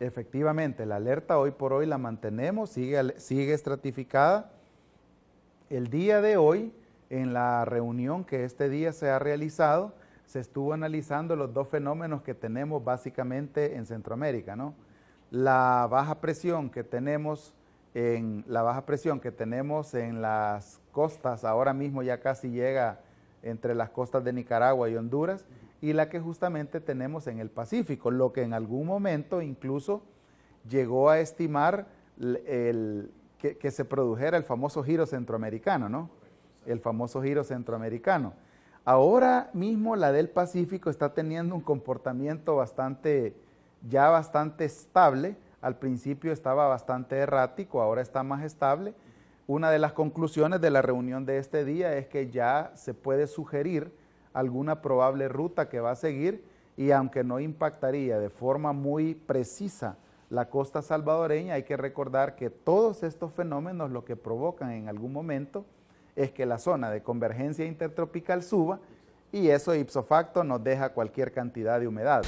Efectivamente, la alerta hoy por hoy la mantenemos, sigue, estratificada. El día de hoy, en la reunión que este día se ha realizado, se estuvo analizando los dos fenómenos que tenemos básicamente en Centroamérica, La baja presión que tenemos en la baja presión que tenemos en las costas, ahora mismo ya casi llega entre las costas de Nicaragua y Honduras, y la que justamente tenemos en el Pacífico, lo que en algún momento incluso llegó a estimar el, que, que, se produjera el famoso giro centroamericano, ¿no? El famoso giro centroamericano. Ahora mismo la del Pacífico está teniendo un comportamiento bastante, ya bastante estable. Al principio estaba bastante errático, ahora está más estable. Una de las conclusiones de la reunión de este día es que ya se puede sugerir alguna probable ruta que va a seguir y aunque no impactaría de forma muy precisa la costa salvadoreña, hay que recordar que todos estos fenómenos lo que provocan en algún momento es que la zona de convergencia intertropical suba y eso ipso facto nos deja cualquier cantidad de humedad.